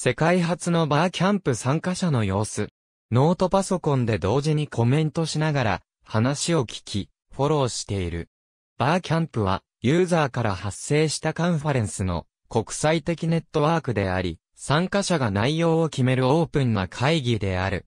世界初のバーキャンプ参加者の様子。ノートパソコンで同時にコメントしながら話を聞き、フォローしている。バーキャンプはユーザーから発生したカンファレンスの国際的ネットワークであり、参加者が内容を決めるオープンな会議である。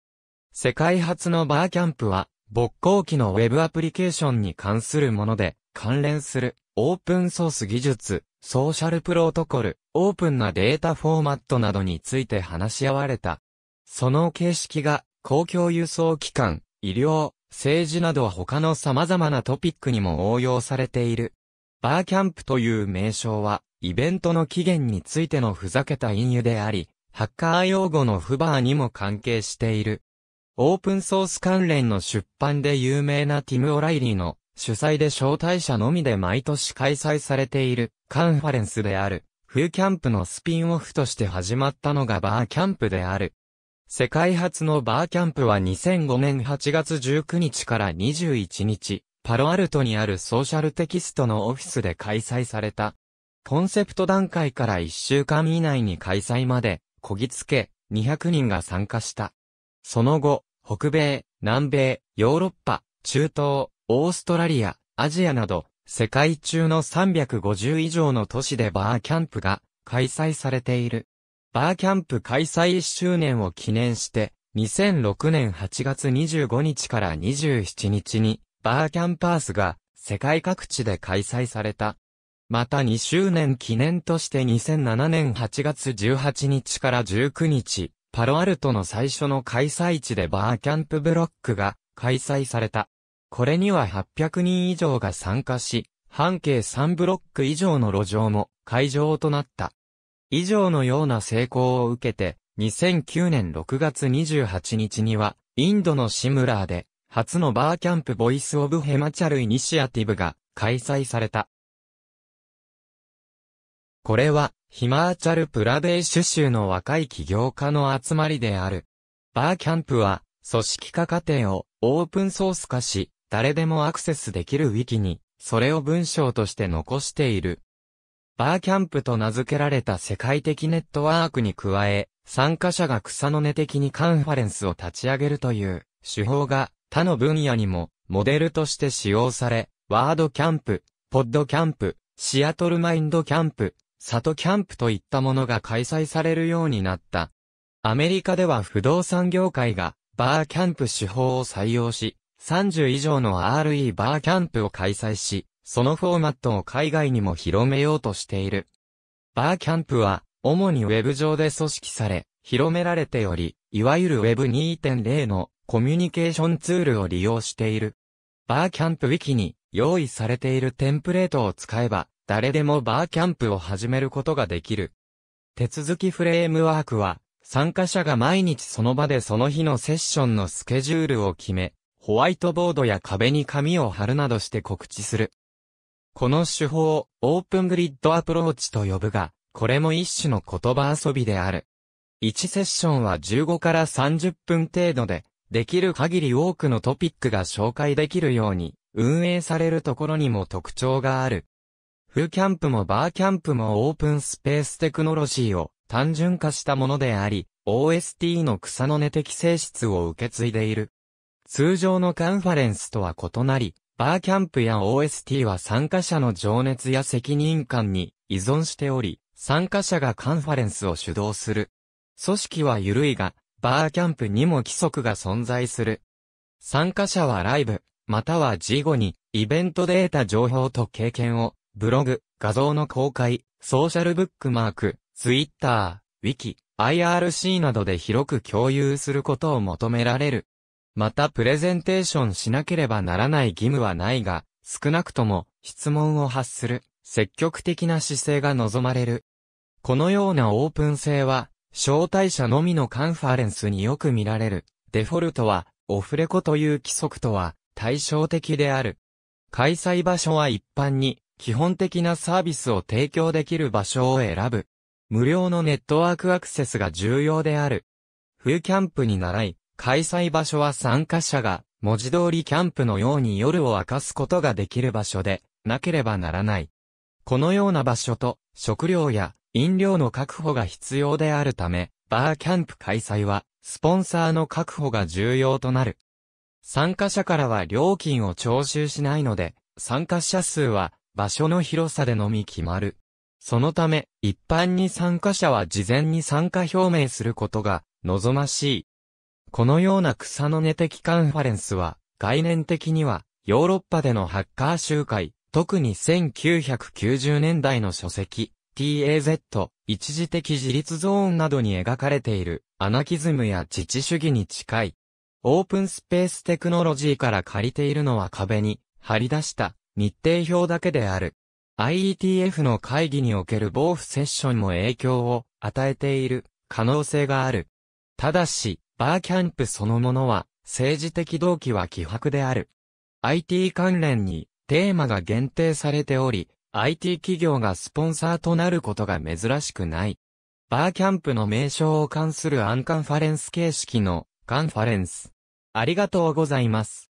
世界初のバーキャンプは、勃興期のウェブアプリケーションに関するもので、関連するオープンソース技術、ソーシャルプロトコル、オープンなデータフォーマットなどについて話し合われた。その形式が公共輸送機関、医療、政治など他の様々なトピックにも応用されている。バーキャンプという名称は、イベントの起源についてのふざけた引喩であり、ハッカー用語のフバーにも関係している。オープンソース関連の出版で有名なティム・オライリーの主催で招待者のみで毎年開催されているカンファレンスである、冬キャンプのスピンオフとして始まったのがバーキャンプである。世界初のバーキャンプは2005年8月19日から21日、パロアルトにあるソーシャルテキストのオフィスで開催された。コンセプト段階から1週間以内に開催まで、こぎつけ、200人が参加した。その後、北米、南米、ヨーロッパ、中東、オーストラリア、アジアなど、世界中の350以上の都市でバーキャンプが開催されている。バーキャンプ開催1周年を記念して、2006年8月25日から27日に、バーキャンパースが世界各地で開催された。また2周年記念として2007年8月18日から19日、パロアルトの最初の開催地でバーキャンプブロックが開催された。これには800人以上が参加し、半径3ブロック以上の路上も会場となった。以上のような成功を受けて、2009年6月28日には、インドのシムラーで、初のバーキャンプボイスオブヘマチャルイニシアティブが開催された。これは、ヒマーチャルプラデーシュ州の若い起業家の集まりである。バーキャンプは、組織化過程をオープンソース化し、誰でもアクセスできるウィキに、それを文章として残している。バーキャンプと名付けられた世界的ネットワークに加え、参加者が草の根的にカンファレンスを立ち上げるという手法が他の分野にもモデルとして使用され、ワードキャンプ、ポッドキャンプ、シアトルマインドキャンプ、サトキャンプといったものが開催されるようになった。アメリカでは不動産業界がバーキャンプ手法を採用し、30以上の RE バーキャンプを開催し、そのフォーマットを海外にも広めようとしている。バーキャンプは、主にウェブ上で組織され、広められており、いわゆる Web2.0 のコミュニケーションツールを利用している。バーキャンプ Wiki に用意されているテンプレートを使えば、誰でもバーキャンプを始めることができる。手続きフレームワークは、参加者が毎日その場でその日のセッションのスケジュールを決め、ホワイトボードや壁に紙を貼るなどして告知する。この手法をオープングリッドアプローチと呼ぶが、これも一種の言葉遊びである。1セッションは15から30分程度で、できる限り多くのトピックが紹介できるように、運営されるところにも特徴がある。フーキャンプもバーキャンプもオープンスペーステクノロジーを単純化したものであり、OST の草の根的性質を受け継いでいる。通常のカンファレンスとは異なり、バーキャンプや OST は参加者の情熱や責任感に依存しており、参加者がカンファレンスを主導する。組織は緩いが、バーキャンプにも規則が存在する。参加者はライブ、または事後に、イベントで得た情報と経験を、ブログ、画像の公開、ソーシャルブックマーク、ツイッター、ウィキ、IRC などで広く共有することを求められる。またプレゼンテーションしなければならない義務はないが、少なくとも質問を発する、積極的な姿勢が望まれる。このようなオープン性は、招待者のみのカンファレンスによく見られる。デフォルトは、オフレコという規則とは対照的である。開催場所は一般に、基本的なサービスを提供できる場所を選ぶ。無料のネットワークアクセスが重要である。冬キャンプに習い、開催場所は参加者が、文字通りキャンプのように夜を明かすことができる場所で、なければならない。このような場所と、食料や飲料の確保が必要であるため、バーキャンプ開催は、スポンサーの確保が重要となる。参加者からは料金を徴収しないので、参加者数は場所の広さでのみ決まる。そのため、一般に参加者は事前に参加表明することが望ましい。このような草の根的カンファレンスは、概念的には、ヨーロッパでのハッカー集会、特に1990年代の書籍、TAZ、一時的自立ゾーンなどに描かれている、アナキズムや自治主義に近い。オープンスペーステクノロジーから借りているのは壁に張り出した日程表だけである。IETF の会議における防腐セッションも影響を与えている可能性がある。ただし、バーキャンプそのものは、政治的動機は希薄である。IT 関連にテーマが限定されており、IT 企業がスポンサーとなることが珍しくない。バーキャンプの名称を関するアンカンファレンス形式のカンファレンス。ありがとうございます。